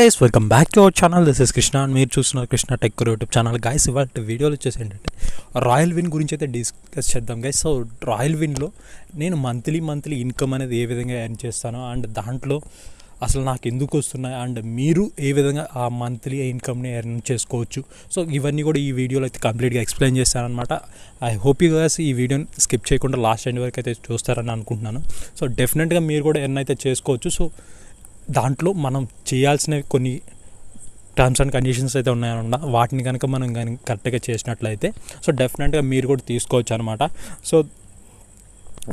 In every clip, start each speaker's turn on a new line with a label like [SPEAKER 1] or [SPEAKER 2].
[SPEAKER 1] guys welcome back to our channel this is Krishna అని మీరు చూస్తున్నారు Krishna tech YouTube channel guys ఇవాళ వీడియోలు వచ్చేసి ఏంటంటే రాయల్ విన్ గురించి అయితే డిస్కస్ చేద్దాం గైస్ సో రాయల్ విన్లో నేను మంత్లీ మంత్లీ ఇన్కమ్ అనేది ఏ విధంగా ఎర్న్ చేస్తాను అండ్ దాంట్లో అసలు నాకు ఎందుకు వస్తున్నాయి అండ్ మీరు ఏ విధంగా ఆ మంత్లీ ఇన్కమ్ని ఎర్న్ చేసుకోవచ్చు సో ఇవన్నీ కూడా ఈ వీడియోలో అయితే కంప్లీట్గా ఎక్స్ప్లెయిన్ చేస్తానమాట ఐ హోప్ యూ గాస్ ఈ వీడియోని స్కిప్ చేయకుండా లాస్ట్ ఎండ్ వరకు అయితే చూస్తారని అనుకుంటున్నాను సో డెఫినెట్గా మీరు కూడా ఎర్న్ అయితే చేసుకోవచ్చు సో దాంట్లో మనం చేయాల్సినవి కొన్ని టర్మ్స్ అండ్ కండిషన్స్ అయితే ఉన్నాయన్న వాటిని కనుక మనం కానీ కరెక్ట్గా చేసినట్లయితే సో డెఫినెట్గా మీరు కూడా తీసుకోవచ్చు అనమాట సో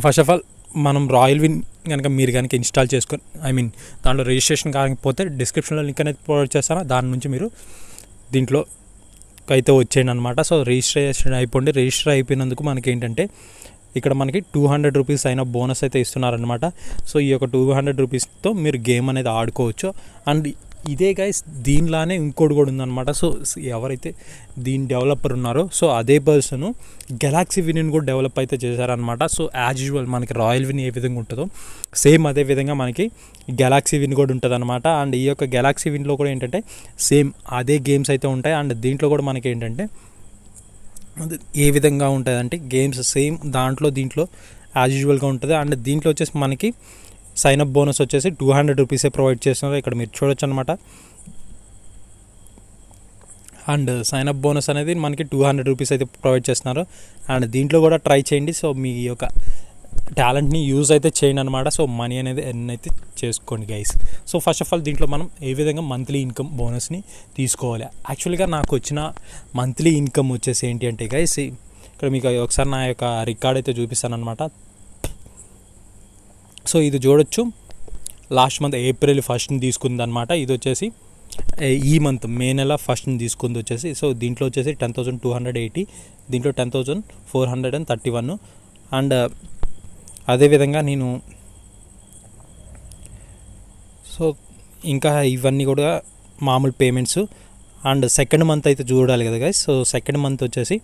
[SPEAKER 1] ఫస్ట్ ఆఫ్ ఆల్ మనం రాయల్ విన్ కనుక మీరు కనుక ఇన్స్టాల్ చేసుకొని ఐ మీన్ దాంట్లో రిజిస్ట్రేషన్ కాకపోతే డిస్క్రిప్షన్లో లింక్ అనేది ప్రొవైడ్ చేస్తారా దాని నుంచి మీరు దీంట్లో అయితే వచ్చేయండి అనమాట సో రిజిస్ట్రేషన్ అయిపోండి రిజిస్టర్ అయిపోయినందుకు మనకి ఏంటంటే ఇక్కడ మనకి టూ హండ్రెడ్ రూపీస్ అయిన బోనస్ అయితే ఇస్తున్నారనమాట సో ఈ యొక్క టూ హండ్రెడ్ రూపీస్తో మీరు గేమ్ అనేది ఆడుకోవచ్చు అండ్ ఇదే గైస్ దీనిలానే ఇంకోటి కూడా ఉందన్నమాట సో ఎవరైతే దీని డెవలపర్ ఉన్నారో సో అదే పర్సన్ గెలాక్సీ విని కూడా డెవలప్ అయితే చేశారనమాట సో యాజ్ యూజువల్ మనకి రాయల్ విన్ ఏ విధంగా ఉంటుందో సేమ్ అదే విధంగా మనకి గెలాక్సీ విన్ కూడా ఉంటుంది అనమాట అండ్ ఈ యొక్క గెలాక్సీ విన్లో కూడా ఏంటంటే సేమ్ అదే గేమ్స్ అయితే ఉంటాయి అండ్ దీంట్లో కూడా మనకి ఏంటంటే ఏ విధంగా ఉంటుంది అంటే గేమ్స్ సేమ్ దాంట్లో దీంట్లో యాజ్ యూజువల్గా ఉంటుంది అండ్ దీంట్లో వచ్చేసి మనకి సైన్ అప్ బోనస్ వచ్చేసి టూ హండ్రెడ్ రూపీసే ప్రొవైడ్ చేస్తున్నారు ఇక్కడ మీరు చూడొచ్చు అనమాట అండ్ సైన్ అప్ బోనస్ అనేది మనకి టూ హండ్రెడ్ రూపీస్ అయితే ప్రొవైడ్ చేస్తున్నారు అండ్ దీంట్లో కూడా ట్రై చేయండి సో మీ యొక్క టాలెంట్ని యూజ్ అయితే చేయండి అనమాట సో మనీ అనేది ఎన్ అయితే చేసుకోండి guys so first of all దీంట్లో మనం ఏ విధంగా మంత్లీ ఇన్కమ్ బోనస్ని తీసుకోవాలి యాక్చువల్గా నాకు వచ్చిన మంత్లీ ఇన్కమ్ వచ్చేసి ఏంటి అంటే గైస్ ఇక్కడ మీకు ఒకసారి నా యొక్క రికార్డ్ అయితే చూపిస్తాను అనమాట సో ఇది చూడొచ్చు లాస్ట్ మంత్ ఏప్రిల్ ఫస్ట్ని తీసుకుంది అనమాట ఇది వచ్చేసి ఈ మంత్ మే నెల ఫస్ట్ని తీసుకుంది వచ్చేసి సో దీంట్లో వచ్చేసి ten thousand two hundred eighty దీంట్లో ten thousand four hundred and thirty one and అదేవిధంగా నేను సో ఇంకా ఇవన్నీ కూడా మామూలు పేమెంట్స్ అండ్ సెకండ్ మంత్ అయితే చూడాలి కదా గైస్ సో సెకండ్ మంత్ వచ్చేసి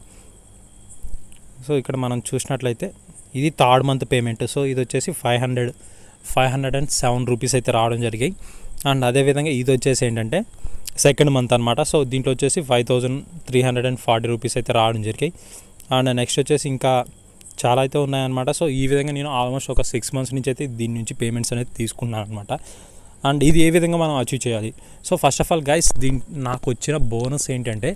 [SPEAKER 1] సో ఇక్కడ మనం చూసినట్లయితే ఇది థర్డ్ మంత్ పేమెంట్ సో ఇది వచ్చేసి five hundred five hundred and seven rupees అయితే రావడం జరిగాయి అండ్ అదేవిధంగా ఇది వచ్చేసి ఏంటంటే సెకండ్ మంత్ అనమాట సో దీంట్లో వచ్చేసి five thousand three hundred and forty rupees అయితే రావడం జరిగాయి అండ్ నెక్స్ట్ వచ్చేసి ఇంకా చాలా అయితే ఉన్నాయన్నమాట సో ఈ విధంగా నేను ఆల్మోస్ట్ ఒక సిక్స్ మంత్స్ నుంచి అయితే దీని నుంచి పేమెంట్స్ అనేది తీసుకున్నాను అనమాట అండ్ ఇది ఏ విధంగా మనం అచీవ్ చేయాలి so first of all guys దీని నాకు వచ్చిన బోనస్ ఏంటంటే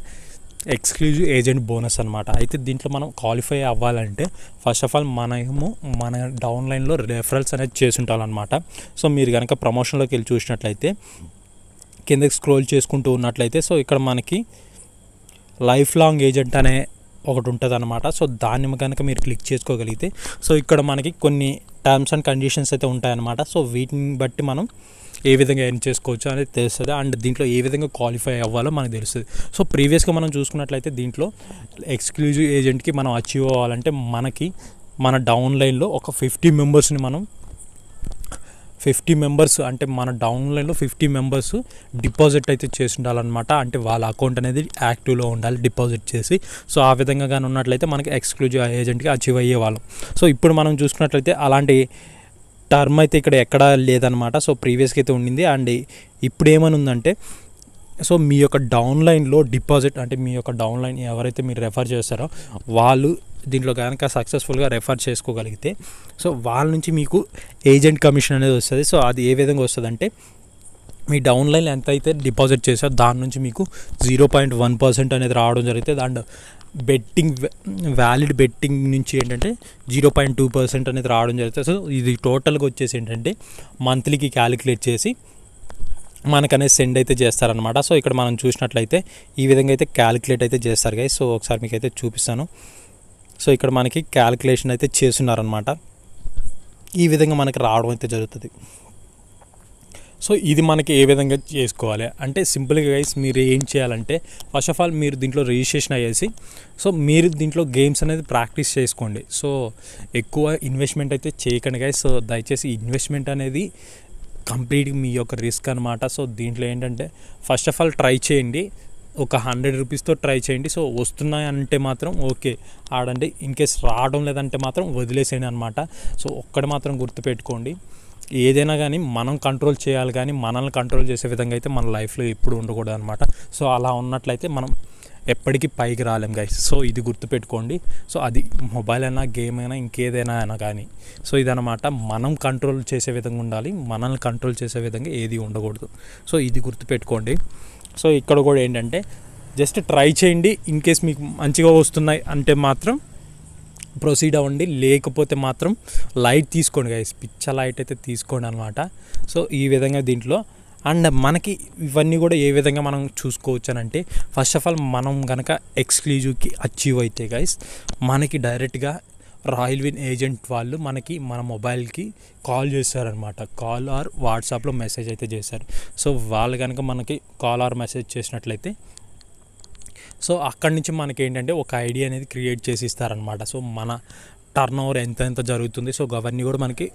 [SPEAKER 1] ఎక్స్క్లూజివ్ ఏజెంట్ బోనస్ అనమాట అయితే దీంట్లో మనం క్వాలిఫై అవ్వాలంటే ఫస్ట్ ఆఫ్ ఆల్ మనము మన డౌన్లైన్లో రెఫరల్స్ అనేది చేసుంటాలన్నమాట సో మీరు కనుక ప్రమోషన్లోకి వెళ్ళి చూసినట్లయితే కిందకి స్క్రోల్ చేసుకుంటూ ఉన్నట్లయితే సో ఇక్కడ మనకి లైఫ్ లాంగ్ ఏజెంట్ అనే ఒకటి ఉంటుంది అనమాట సో దాన్ని కనుక మీరు క్లిక్ చేసుకోగలిగితే సో ఇక్కడ మనకి కొన్ని టర్మ్స్ అండ్ కండిషన్స్ అయితే ఉంటాయన్నమాట సో వీటిని బట్టి మనం ఏ విధంగా ఎయిన్ చేసుకోవచ్చు అనేది తెలుస్తుంది అండ్ దీంట్లో ఏ విధంగా క్వాలిఫై అవ్వాలో మనకు తెలుస్తుంది సో ప్రీవియస్గా మనం చూసుకున్నట్లయితే దీంట్లో ఎక్స్క్లూజివ్ ఏజెంట్కి మనం అచీవ్ అవ్వాలంటే మనకి మన డౌన్ లైన్లో ఒక ఫిఫ్టీ మెంబర్స్ని మనం ఫిఫ్టీ మెంబర్స్ అంటే మన డౌన్లైన్లో ఫిఫ్టీ మెంబర్స్ డిపాజిట్ అయితే చేసి ఉండాలన్నమాట అంటే వాళ్ళ అకౌంట్ అనేది యాక్టివ్లో ఉండాలి డిపాజిట్ చేసి సో ఆ విధంగా కానీ ఉన్నట్లయితే మనకి ఎక్స్క్లూజివ్ ఏజెంట్కి అచీవ్ అయ్యే వాళ్ళం సో ఇప్పుడు మనం చూసుకున్నట్లయితే అలాంటి టర్మ్ అయితే ఇక్కడ ఎక్కడా లేదనమాట సో ప్రీవియస్గా అయితే ఉండింది అండ్ ఇప్పుడు ఏమని ఉందంటే సో మీ యొక్క డౌన్లైన్లో డిపాజిట్ అంటే మీ యొక్క డౌన్లైన్ ఎవరైతే మీరు రెఫర్ చేస్తారో వాళ్ళు దీంట్లో కనుక సక్సెస్ఫుల్గా రెఫర్ చేసుకోగలిగితే సో వాళ్ళ నుంచి మీకు ఏజెంట్ కమిషన్ అనేది వస్తుంది సో అది ఏ విధంగా వస్తుంది అంటే మీ డౌన్ లైన్ ఎంత అయితే డిపాజిట్ చేశారో దాని నుంచి మీకు జీరో పాయింట్ వన్ పర్సెంట్ అనేది రావడం జరిగితే అండ్ బెట్టింగ్ వ్యాలిడ్ బెట్టింగ్ నుంచి ఏంటంటే జీరో పాయింట్ టూ పర్సెంట్ అనేది రావడం జరుగుతుంది సో ఇది టోటల్గా వచ్చేసి ఏంటంటే మంత్లీకి క్యాలిక్యులేట్ చేసి మనకనేది సెండ్ అయితే చేస్తారనమాట సో ఇక్కడ మనం చూసినట్లయితే ఈ విధంగా అయితే క్యాలిక్యులేట్ అయితే చేస్తారు గైస్ సో ఒకసారి మీకు అయితే చూపిస్తాను సో ఇక్కడ మనకి క్యాలిక్యులేషన్ అయితే చేస్తున్నారనమాట ఈ విధంగా మనకి రావడం అయితే జరుగుతుంది సో ఇది మనకి ఏ విధంగా చేసుకోవాలి అంటే సింపుల్గా గైస్ మీరు ఏం చేయాలంటే ఫస్ట్ ఆఫ్ ఆల్ మీరు దీంట్లో రిజిస్ట్రేషన్ అయ్యేసి సో మీరు దీంట్లో గేమ్స్ అనేది ప్రాక్టీస్ చేసుకోండి సో ఎక్కువ ఇన్వెస్ట్మెంట్ అయితే చేయకండి గైస్ సో దయచేసి ఇన్వెస్ట్మెంట్ అనేది కంప్లీట్ మీ యొక్క రిస్క్ అనమాట సో దీంట్లో ఏంటంటే ఫస్ట్ ఆఫ్ ఆల్ ట్రై చేయండి ఒక హండ్రెడ్ రూపీస్తో ట్రై చేయండి సో వస్తున్నాయి అంటే మాత్రం ఓకే ఆడండి ఇన్ కేస్ రావడం లేదంటే మాత్రం వదిలేసేయండి అనమాట సో ఒక్కటి మాత్రం గుర్తుపెట్టుకోండి ఏదైనా కానీ మనం కంట్రోల్ చేయాలి కానీ మనల్ని కంట్రోల్ చేసే విధంగా అయితే మన లైఫ్లో ఎప్పుడు ఉండకూడదు అనమాట సో అలా ఉన్నట్లయితే మనం ఎప్పటికీ పైకి రాలేం గైస్ సో ఇది గుర్తుపెట్టుకోండి సో అది మొబైల్ అయినా గేమ్ అయినా ఇంకేదైనా అయినా కానీ సో ఇదనమాట మనం కంట్రోల్ చేసే విధంగా ఉండాలి మనల్ని కంట్రోల్ చేసే విధంగా ఏది ఉండకూడదు సో ఇది గుర్తుపెట్టుకోండి సో ఇక్కడ కూడా ఏంటంటే జస్ట్ ట్రై చేయండి ఇన్ కేస్ మీకు మంచిగా వస్తున్నాయి అంటే మాత్రం ప్రొసీడ్ అవ్వండి లేకపోతే మాత్రం లైట్ తీసుకోండి గైస్ పిచ్చ లైట్ అయితే తీసుకోండి అనమాట సో ఈ విధంగా దీంట్లో అండ్ మనకి ఇవన్నీ కూడా ఏ విధంగా మనం చూసుకోవచ్చు అని అంటే ఫస్ట్ ఆఫ్ ఆల్ మనం కనుక ఎక్స్క్లూజివ్కి అచీవ్ అయితే గైస్ మనకి డైరెక్ట్గా రాయల్ విన్ ఏజెంట్ వాళ్ళు మనకి మన మొబైల్కి కాల్ చేశారనమాట కాల్ ఆర్ వాట్సాప్లో మెసేజ్ అయితే చేశారు సో వాళ్ళు కనుక మనకి కాల్ ఆర్ మెసేజ్ చేసినట్లయితే సో అక్కడి నుంచి మనకి ఏంటంటే ఒక ఐడియా అనేది క్రియేట్ చేసి ఇస్తారనమాట సో మన టర్న్ ఓవర్ ఎంత ఎంత జరుగుతుంది సో అవన్నీ కూడా మనకి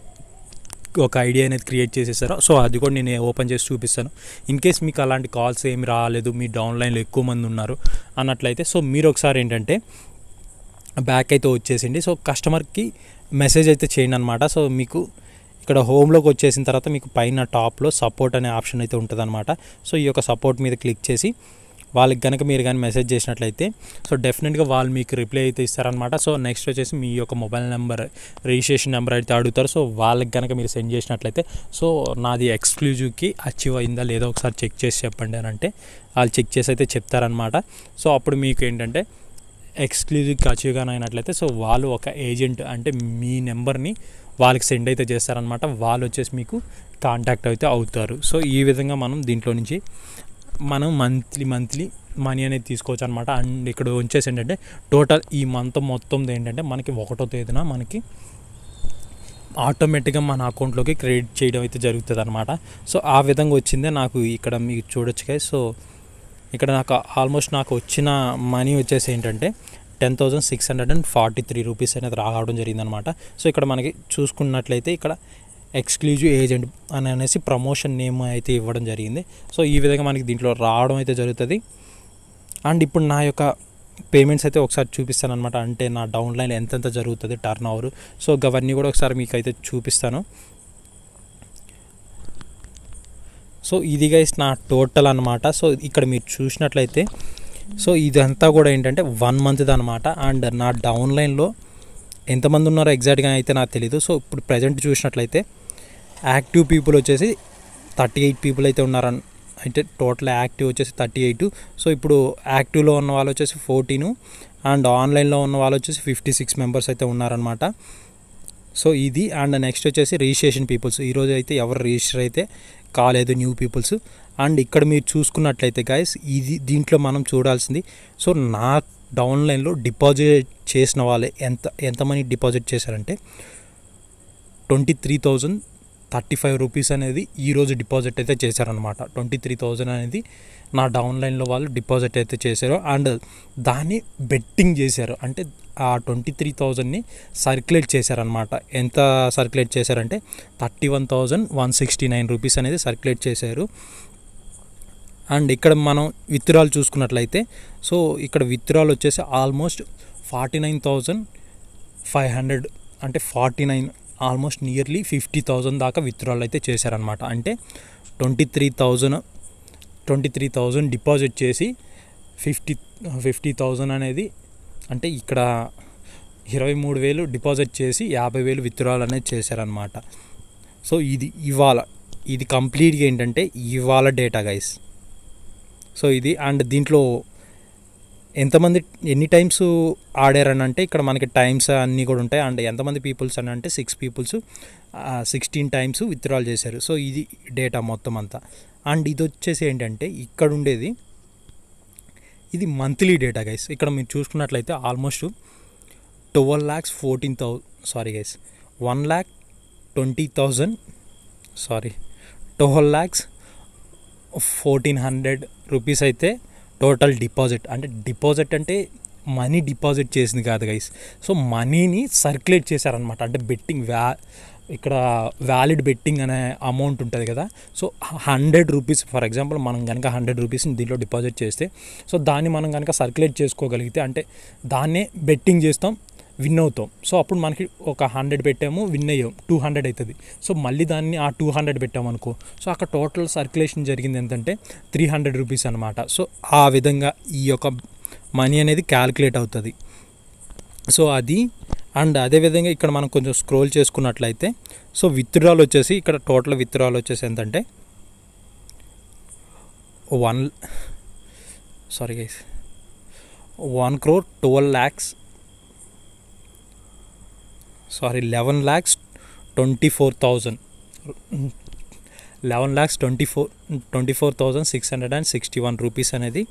[SPEAKER 1] ఒక ఐడియా అనేది క్రియేట్ చేసేసారో సో అది కూడా నేను ఓపెన్ చేసి చూపిస్తాను ఇన్ కేస్ మీకు అలాంటి కాల్స్ ఏమి రాలేదు మీ డౌన్లైన్లో ఎక్కువ మంది ఉన్నారు అన్నట్లయితే సో మీరు ఒకసారి ఏంటంటే బ్యాక్ అయితే వచ్చేసింది సో కస్టమర్కి మెసేజ్ అయితే చేయండి అనమాట సో మీకు ఇక్కడ హోమ్లోకి వచ్చేసిన తర్వాత మీకు పైన టాప్లో సపోర్ట్ అనే ఆప్షన్ అయితే ఉంటుందన్నమాట సో ఈ యొక్క సపోర్ట్ మీద క్లిక్ చేసి వాళ్ళకి కనుక మీరు కానీ మెసేజ్ చేసినట్లయితే సో డెఫినెట్గా వాళ్ళు మీకు రిప్లై అయితే ఇస్తారనమాట సో నెక్స్ట్ వచ్చేసి మీ యొక్క మొబైల్ నెంబర్ రిజిస్ట్రేషన్ నెంబర్ అయితే అడుగుతారు సో వాళ్ళకి కనుక మీరు సెండ్ చేసినట్లయితే సో నాది ఎక్స్క్లూజివ్కి అచీవ్ అయిందా లేదో ఒకసారి చెక్ చేసి చెప్పండి అని అంటే వాళ్ళు చెక్ చేసి అయితే చెప్తారనమాట సో అప్పుడు మీకు ఏంటంటే ఎక్స్క్లూజివ్గా అచీవ్ అయినట్లయితే సో వాళ్ళు ఒక ఏజెంట్ అంటే మీ నెంబర్ని వాళ్ళకి సెండ్ అయితే చేస్తారనమాట వాళ్ళు వచ్చేసి మీకు కాంటాక్ట్ అయితే అవుతారు సో ఈ విధంగా మనం దీంట్లో నుంచి మనం మంత్లీ మంత్లీ మనీ అనేది తీసుకోవచ్చు అనమాట అండ్ ఇక్కడ వచ్చేసి ఏంటంటే టోటల్ ఈ మంత్ మొత్తం ఏంటంటే మనకి ఒకటో తేదీన మనకి ఆటోమేటిక్గా మన అకౌంట్లోకి క్రెడిట్ చేయడం అయితే జరుగుతుంది అనమాట సో ఆ విధంగా వచ్చిందే నాకు ఇక్కడ మీకు చూడొచ్చు కదా సో ఇక్కడ నాకు ఆల్మోస్ట్ నాకు వచ్చిన మనీ వచ్చేసి ఏంటంటే ten thousand six hundred and forty three rupees అనేది రావడం జరిగిందనమాట సో ఇక్కడ మనకి చూసుకున్నట్లయితే ఇక్కడ ఎక్స్క్లూజివ్ ఏజెంట్ అని అనేసి ప్రమోషన్ నేమ్ అయితే ఇవ్వడం జరిగింది సో ఈ విధంగా మనకి దీంట్లో రావడం అయితే జరుగుతుంది అండ్ ఇప్పుడు నా యొక్క పేమెంట్స్ అయితే ఒకసారి చూపిస్తాను అనమాట అంటే నా డౌన్ లైన్ ఎంతెంత జరుగుతుంది టర్న్ ఓవర్ సో అవన్నీ కూడా ఒకసారి మీకు అయితే చూపిస్తాను సో ఇది గైస్ నా టోటల్ అనమాట సో ఇక్కడ మీరు చూసినట్లయితే సో ఇదంతా కూడా ఏంటంటే వన్ మంత్ది అనమాట అండ్ నా డౌన్లైన్లో ఎంతమంది ఉన్నారో ఎగ్జాక్ట్గా అయితే నాకు తెలీదు సో ఇప్పుడు ప్రజెంట్ చూసినట్లయితే యాక్టివ్ పీపుల్ వచ్చేసి థర్టీ ఎయిట్ పీపుల్ అయితే ఉన్నారని అంటే టోటల్ యాక్టివ్ వచ్చేసి థర్టీ ఎయిట్ సో ఇప్పుడు యాక్టివ్లో ఉన్న వాళ్ళు వచ్చేసి ఫోర్టీను అండ్ ఆన్లైన్లో ఉన్న వాళ్ళు వచ్చేసి ఫిఫ్టీ సిక్స్ మెంబర్స్ అయితే ఉన్నారనమాట సో ఇది అండ్ నెక్స్ట్ వచ్చేసి రిజిస్ట్రేషన్ పీపుల్స్ ఈరోజు అయితే ఎవరు రిజిస్టర్ అయితే కాలేదు న్యూ పీపుల్స్ అండ్ ఇక్కడ మీరు చూసుకున్నట్లయితే గాయస్ ఇది దీంట్లో మనం చూడాల్సింది సో నా డౌన్లైన్లో డిపాజిట్ చేసిన వాళ్ళే ఎంత ఎంత మనీ డిపాజిట్ చేశారంటే twenty three thousand thirty five rupees అనేది ఈరోజు డిపాజిట్ అయితే చేశారనమాట ట్వంటీ త్రీ థౌజండ్ అనేది నా డౌన్లైన్లో వాళ్ళు డిపాజిట్ అయితే చేశారు అండ్ దాన్ని బెట్టింగ్ చేశారు అంటే ఆ ట్వంటీ త్రీ థౌజండ్ని సర్క్యులేట్ చేశారనమాట ఎంత సర్క్యులేట్ చేశారంటే thirty one thousand one sixty nine rupees అనేది సర్క్యులేట్ చేశారు అండ్ ఇక్కడ మనం విత్రాలు చూసుకున్నట్లయితే సో ఇక్కడ విత్రాలు వచ్చేసి almost forty nine thousand five hundred అంటే forty nine almost nearly fifty thousand దాకా విత్రాలు అయితే చేశారనమాట అంటే twenty three thousand twenty three thousand deposit చేసి ఫిఫ్టీ ఫిఫ్టీ థౌజండ్ అనేది అంటే ఇక్కడ ఇరవై మూడు వేలు డిపాజిట్ చేసి యాభై వేలు విత్డ్రాల్ అనేది చేశారనమాట సో ఇది ఇవాళ ఇది కంప్లీట్గా ఏంటంటే ఇవాళ డేటా గైస్ సో ఇది అండ్ దీంట్లో ఎంతమంది ఎన్ని టైమ్స్ ఆడారని అంటే ఇక్కడ మనకి టైమ్స్ అన్నీ కూడా ఉంటాయి అండ్ ఎంతమంది పీపుల్స్ అని అంటే six peoples sixteen times withdrawal చేశారు సో ఇది డేటా మొత్తం అంతా అండ్ ఇది వచ్చేసి ఏంటంటే ఇక్కడ ఉండేది ఇది మంత్లీ డేటా గైస్ ఇక్కడ మీరు చూసుకున్నట్లయితే almost twelve lakhs fourteen thou sorry guys one lakh twenty thousand sorry twelve lakhs fourteen hundred rupees అయితే టోటల్ డిపాజిట్ అంటే డిపాజిట్ అంటే మనీ డిపాజిట్ చేసింది కాదు గైస్ సో మనీని సర్క్యులేట్ చేశారనమాట అంటే బెట్టింగ్ వ్యా ఇక్కడ వ్యాలిడ్ బెట్టింగ్ అనే అమౌంట్ ఉంటుంది కదా so hundred rupees for example మనం కనుక హండ్రెడ్ రూపీస్ని దీంట్లో డిపాజిట్ చేస్తే సో దాన్ని మనం కనుక సర్క్యులేట్ చేసుకోగలిగితే అంటే దాన్నే బెట్టింగ్ చేస్తాం విన్ అవుతాం సో అప్పుడు మనకి ఒక హండ్రెడ్ పెట్టాము విన్ అయ్యాం టూ హండ్రెడ్ అవుతుంది సో మళ్ళీ దాన్ని ఆ టూ హండ్రెడ్ పెట్టామనుకో సో అక్కడ టోటల్ సర్క్యులేషన్ జరిగింది ఏంటంటే త్రీ హండ్రెడ్ రూపీస్ అనమాట సో ఆ విధంగా ఈ యొక్క మనీ అనేది క్యాలిక్యులేట్ అవుతుంది సో అది అండ్ అదేవిధంగా ఇక్కడ మనం కొంచెం స్క్రోల్ చేసుకున్నట్లయితే సో విత్డ్రాల్ వచ్చేసి ఇక్కడ టోటల్ విత్డ్రాల్ వచ్చేసి ఎంతంటే one sorry guys one crore twelve lakhs sorry eleven lakhs twenty four thousand eleven lakhs twenty four twenty four thousand six hundred and sixty one rupees అనేది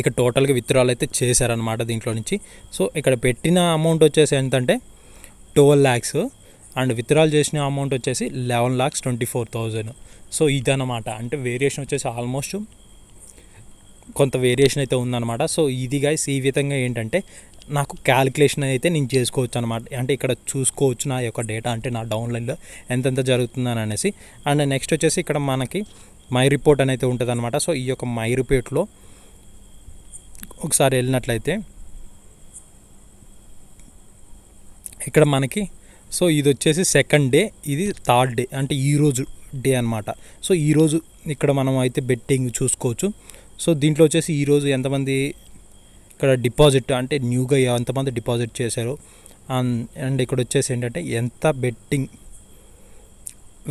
[SPEAKER 1] ఇక టోటల్గా విత్డ్రాల్ అయితే చేశారనమాట దీంట్లో నుంచి సో ఇక్కడ పెట్టిన అమౌంట్ వచ్చేసి ఎంతంటే ట్వెల్వ్ ల్యాక్స్ అండ్ విత్డ్రాల్ చేసిన అమౌంట్ వచ్చేసి eleven lakhs twenty four thousand so ఇదనమాట అంటే వేరియేషన్ వచ్చేసి ఆల్మోస్ట్ కొంత వేరియేషన్ అయితే ఉందన్నమాట సో ఇది గైస్ ఈ విధంగా ఏంటంటే నాకు క్యాలిక్యులేషన్ అయితే నేను చేసుకోవచ్చు అనమాట అంటే ఇక్కడ చూసుకోవచ్చు నా యొక్క డేటా అంటే నా డౌన్లైన్లో ఎంతెంత జరుగుతుందని అనేసి అండ్ నెక్స్ట్ వచ్చేసి ఇక్కడ మనకి మై రిపోర్ట్ అనేది ఉంటుంది అనమాట సో ఈ యొక్క మై రిపోర్ట్లో ఒకసారి వెళ్ళినట్లయితే ఇక్కడ మనకి సో ఇది వచ్చేసి సెకండ్ డే ఇది థర్డ్ డే అంటే ఈరోజు డే అనమాట సో ఈరోజు ఇక్కడ మనం అయితే బెట్టింగ్ చూసుకోవచ్చు సో దీంట్లో వచ్చేసి ఈరోజు ఎంతమంది ఇక్కడ డిపాజిట్ అంటే న్యూగా ఎంతమంది డిపాజిట్ చేశారు అండ్ ఇక్కడ వచ్చేసి ఏంటంటే ఎంత బెట్టింగ్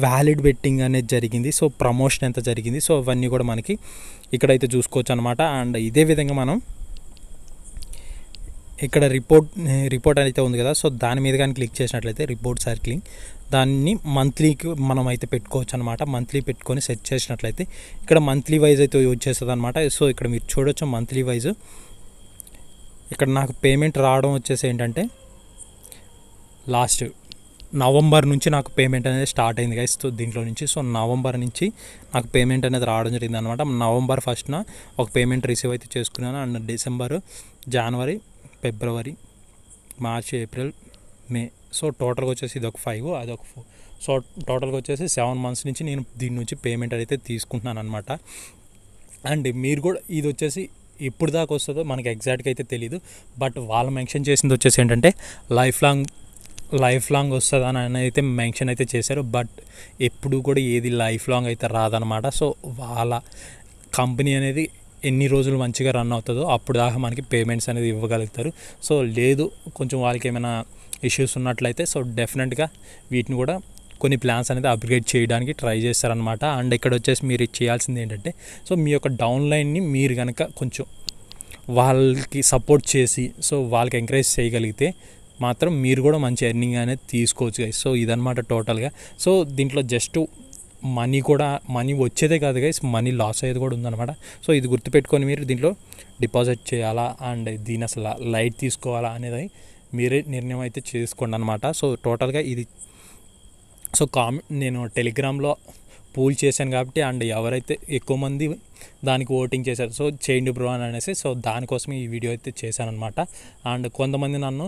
[SPEAKER 1] వ్యాలిడ్ బెట్టింగ్ అనేది జరిగింది సో ప్రమోషన్ ఎంత జరిగింది సో అవన్నీ కూడా మనకి ఇక్కడైతే చూసుకోవచ్చు అనమాట అండ్ ఇదే విధంగా మనం ఇక్కడ రిపోర్ట్ రిపోర్ట్ అయితే ఉంది కదా సో దాని మీద కానీ క్లిక్ చేసినట్లయితే రిపోర్ట్ సర్కిలింగ్ దాన్ని మంత్లీకి మనం అయితే పెట్టుకోవచ్చు అనమాట మంత్లీ పెట్టుకొని సెట్ చేసినట్లయితే ఇక్కడ మంత్లీ వైజ్ అయితే యూజ్ అనమాట సో ఇక్కడ మీరు చూడొచ్చు మంత్లీ వైజ్ ఇక్కడ నాకు పేమెంట్ రావడం వచ్చేసి ఏంటంటే లాస్ట్ నవంబర్ నుంచి నాకు పేమెంట్ అనేది స్టార్ట్ అయింది ఇస్తూ దీంట్లో నుంచి సో నవంబర్ నుంచి నాకు పేమెంట్ అనేది రావడం జరిగింది అనమాట నవంబర్ ఫస్ట్న ఒక పేమెంట్ రిసీవ్ అయితే చేసుకున్నాను అండ్ డిసెంబర్ జనవరి ఫిబ్రవరి మార్చ్ ఏప్రిల్ మే సో టోటల్గా వచ్చేసి ఇది ఒక ఫైవ్ ఒక ఫోర్ సో టోటల్గా వచ్చేసి సెవెన్ మంత్స్ నుంచి నేను దీని నుంచి పేమెంట్ అయితే తీసుకుంటున్నాను అనమాట అండ్ మీరు కూడా ఇది వచ్చేసి ఇప్పుడు దాకా వస్తుందో మనకి ఎగ్జాక్ట్గా అయితే తెలియదు బట్ వాళ్ళు మెన్షన్ చేసింది వచ్చేసి ఏంటంటే లైఫ్ లాంగ్ లైఫ్ లాంగ్ వస్తుంది అని అయితే మెన్షన్ అయితే చేశారు బట్ ఎప్పుడు కూడా ఏది లైఫ్ లాంగ్ అయితే రాదనమాట సో వాళ్ళ కంపెనీ అనేది ఎన్ని రోజులు మంచిగా రన్ అవుతుందో అప్పుడు దాకా మనకి పేమెంట్స్ అనేది ఇవ్వగలుగుతారు సో లేదు కొంచెం వాళ్ళకి ఏమైనా ఇష్యూస్ ఉన్నట్లయితే సో డెఫినెట్గా వీటిని కూడా కొన్ని ప్లాన్స్ అనేది అప్గ్రేడ్ చేయడానికి ట్రై చేస్తారనమాట అండ్ ఇక్కడ వచ్చేసి మీరు చేయాల్సింది ఏంటంటే సో మీ యొక్క డౌన్లైన్ని మీరు కనుక కొంచెం వాళ్ళకి సపోర్ట్ చేసి సో వాళ్ళకి ఎంకరేజ్ చేయగలిగితే మాత్రం మీరు కూడా మంచి ఎర్నింగ్ అనేది తీసుకోవచ్చు గైస్ సో ఇదనమాట టోటల్గా సో దీంట్లో జస్ట్ మనీ కూడా మనీ వచ్చేదే కాదు గైస్ మనీ లాస్ అయ్యేది కూడా ఉందన్నమాట సో ఇది గుర్తుపెట్టుకొని మీరు దీంట్లో డిపాజిట్ చేయాలా అండ్ దీని అసలు లైట్ తీసుకోవాలా అనేది మీరే నిర్ణయం అయితే చేసుకోండి అనమాట సో టోటల్గా ఇది సో కామె నేను టెలిగ్రామ్లో పూల్ చేశాను కాబట్టి అండ్ ఎవరైతే ఎక్కువ మంది దానికి ఓటింగ్ చేశారు సో చేయండి బ్రో అని అనేసి సో దానికోసం ఈ వీడియో అయితే చేశానమాట అండ్ కొంతమంది నన్ను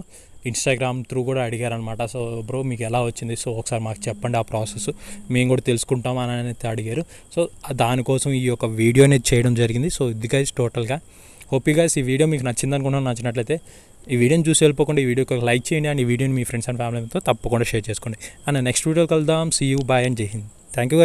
[SPEAKER 1] ఇన్స్టాగ్రామ్ త్రూ కూడా అడిగారనమాట సో బ్రో మీకు ఎలా వచ్చింది సో ఒకసారి మాకు చెప్పండి ఆ ప్రాసెస్ మేము కూడా తెలుసుకుంటాం అని అయితే అడిగారు సో దానికోసం ఈ యొక్క వీడియో అనేది చేయడం జరిగింది సో ఇది గైజ్ టోటల్గా హోప్ గైస్ ఈ వీడియో మీకు నచ్చింది అనుకుంటున్నాను నచ్చినట్లయితే ఈ వీడియోని చూసి వెళ్ళిపోకుండా ఈ వీడియోకి లైక్ చేయండి అండ్ ఈ వీడియోని మీ ఫ్రెండ్స్ అండ్ ఫ్యామిలీతో తప్పకుండా షేర్ చేసుకోండి అండ్ నెక్స్ట్ వీడియోకి వెళ్దాం సీ యూ బాయ్ అండ్ జై హింద్ థ్యాంక్ యూ